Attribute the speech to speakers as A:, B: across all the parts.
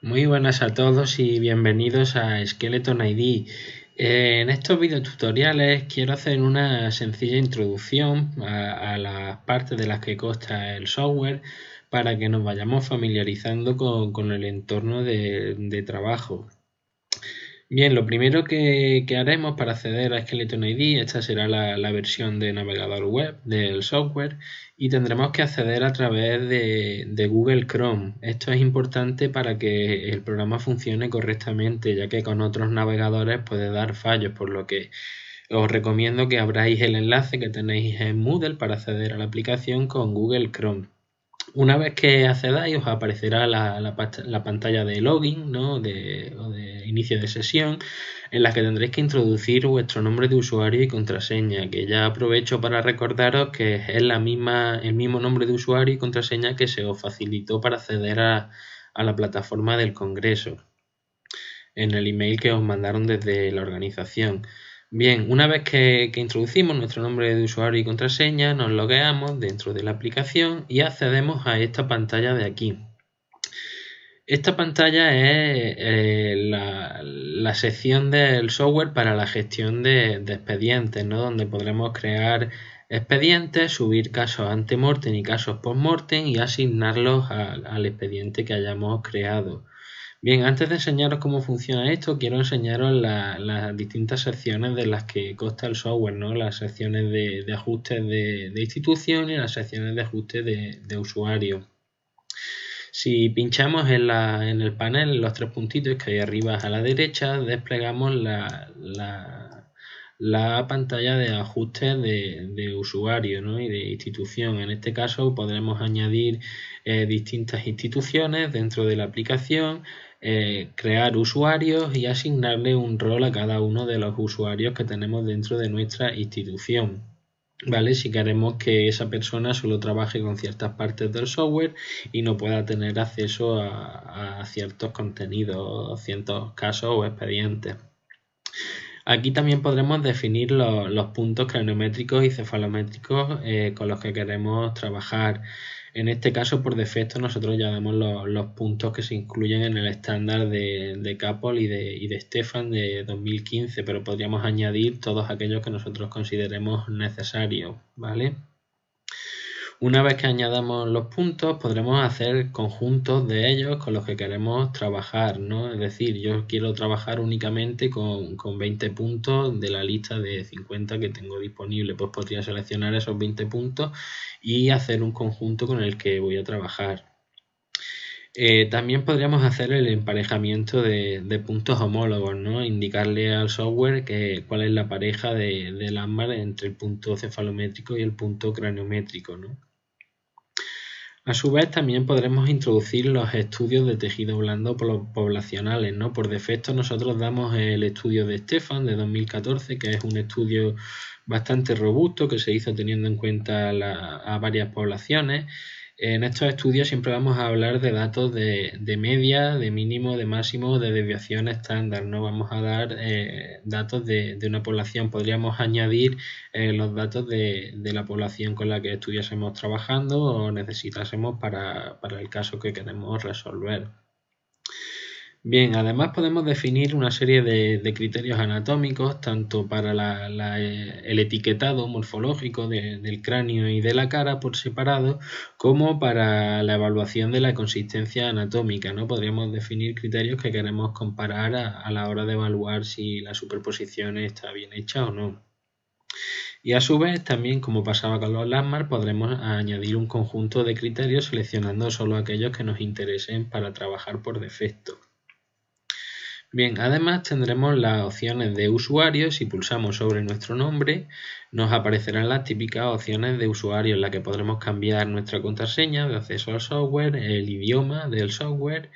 A: Muy buenas a todos y bienvenidos a Skeleton ID. Eh, en estos videotutoriales quiero hacer una sencilla introducción a, las partes de las que consta el software para que nos vayamos familiarizando con, el entorno de trabajo. Bien, lo primero que, haremos para acceder a Skeleton ID, esta será la, versión de navegador web del software y tendremos que acceder a través de, Google Chrome. Esto es importante para que el programa funcione correctamente, ya que con otros navegadores puede dar fallos, por lo que os recomiendo que abráis el enlace que tenéis en Moodle para acceder a la aplicación con Google Chrome. Una vez que accedáis os aparecerá la, pantalla de login ¿no? de inicio de sesión en la que tendréis que introducir vuestro nombre de usuario y contraseña, que ya aprovecho para recordaros que es la misma, el mismo nombre de usuario y contraseña que se os facilitó para acceder a, la plataforma del Congreso en el email que os mandaron desde la organización. Bien, una vez que, que, introducimos nuestro nombre de usuario y contraseña, nos logueamos dentro de la aplicación y accedemos a esta pantalla de aquí. Esta pantalla es eh, la, sección del software para la gestión de, expedientes, donde podremos crear expedientes, subir casos ante-mortem y casos post y asignarlos al expediente que hayamos creado. Bien, antes de enseñaros cómo funciona esto, quiero enseñaros las distintas secciones de las que consta el software, ¿no? Las secciones de, ajustes de, institución y las secciones de ajustes de, de usuario. Si pinchamos en, la, en el panel los tres puntitos que hay arriba a la derecha, desplegamos la, pantalla de ajustes de, de usuario y de institución. En este caso podremos añadir eh, distintas instituciones dentro de la aplicación, eh, crear usuarios y asignarle un rol a cada uno de los usuarios que tenemos dentro de nuestra institución. ¿vale? Si queremos que esa persona solo trabaje con ciertas partes del software y no pueda tener acceso a, ciertos contenidos, ciertos casos o expedientes. Aquí también podremos definir los puntos craniométricos y cefalométricos eh, con los que queremos trabajar. En este caso, por defecto, nosotros ya damos los, puntos que se incluyen en el estándar de, de Capol y de, y de Stefan de 2015, pero podríamos añadir todos aquellos que nosotros consideremos necesarios, ¿vale? Una vez que añadamos los puntos, podremos hacer conjuntos de ellos con los que queremos trabajar, ¿no? Es decir, yo quiero trabajar únicamente con, con 20 puntos de la lista de 50 que tengo disponible. Pues podría seleccionar esos 20 puntos y hacer un conjunto con el que voy a trabajar. Eh, también podríamos hacer el emparejamiento de, puntos homólogos, ¿no? Indicarle al software cuál es la pareja de, del ámbar entre el punto cefalométrico y el punto craniométrico, ¿no? A su vez también podremos introducir los estudios de tejido blando poblacionales, ¿no? Por defecto nosotros damos el estudio de Stefan de 2014, que es un estudio bastante robusto que se hizo teniendo en cuenta a varias poblaciones en estos estudios siempre vamos a hablar de datos de, de media, de mínimo, de máximo, de desviación estándar. No vamos a dar eh, datos de, una población. Podríamos añadir eh, los datos de, la población con la que estuviésemos trabajando o necesitásemos para el caso que queremos resolver. Bien, además podemos definir una serie de, criterios anatómicos, tanto para eh, el etiquetado morfológico del cráneo y de la cara por separado, como para la evaluación de la consistencia anatómica. ¿no? Podríamos definir criterios que queremos comparar a, la hora de evaluar si la superposición está bien hecha o no. Y a su vez, también como pasaba con los LASMAR, podremos añadir un conjunto de criterios seleccionando solo aquellos que nos interesen para trabajar por defecto. Bien, además tendremos las opciones de usuario. Si pulsamos sobre nuestro nombre, nos aparecerán las típicas opciones de usuario en las que podremos cambiar nuestra contraseña de acceso al software, el idioma del software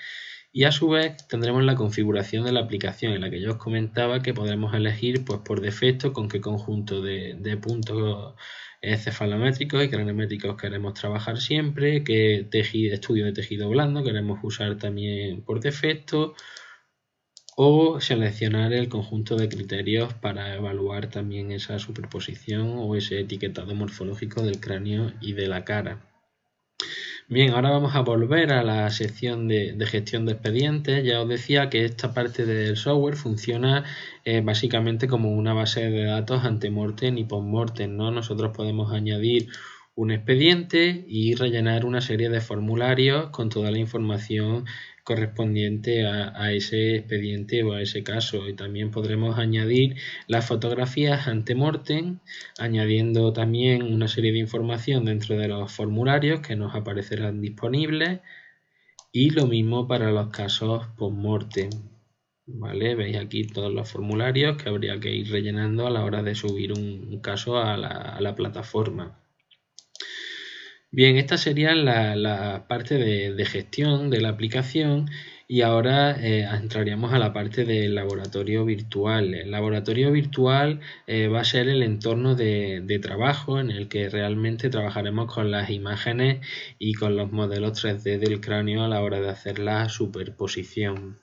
A: y a su vez tendremos la configuración de la aplicación en la que yo os comentaba que podremos elegir pues por defecto con qué conjunto de, puntos cefalométricos y craneométricos queremos trabajar siempre, qué tejido, estudio de tejido blando queremos usar también por defecto o seleccionar el conjunto de criterios para evaluar también esa superposición o ese etiquetado morfológico del cráneo y de la cara. Bien, ahora vamos a volver a la sección de, gestión de expedientes. Ya os decía que esta parte del software funciona eh, básicamente como una base de datos antemortem y postmortem. ¿no? Nosotros podemos añadir un expediente y rellenar una serie de formularios con toda la información correspondiente a, ese expediente o a ese caso. Y también podremos añadir las fotografías ante antemortem, añadiendo también una serie de información dentro de los formularios que nos aparecerán disponibles. Y lo mismo para los casos postmortem. ¿Vale? Veis aquí todos los formularios que habría que ir rellenando a la hora de subir un, caso a la plataforma. Bien, esta sería la, parte de, gestión de la aplicación y ahora eh, entraríamos a la parte del laboratorio virtual. El laboratorio virtual eh, va a ser el entorno de, de, trabajo en el que realmente trabajaremos con las imágenes y con los modelos 3D del cráneo a la hora de hacer la superposición.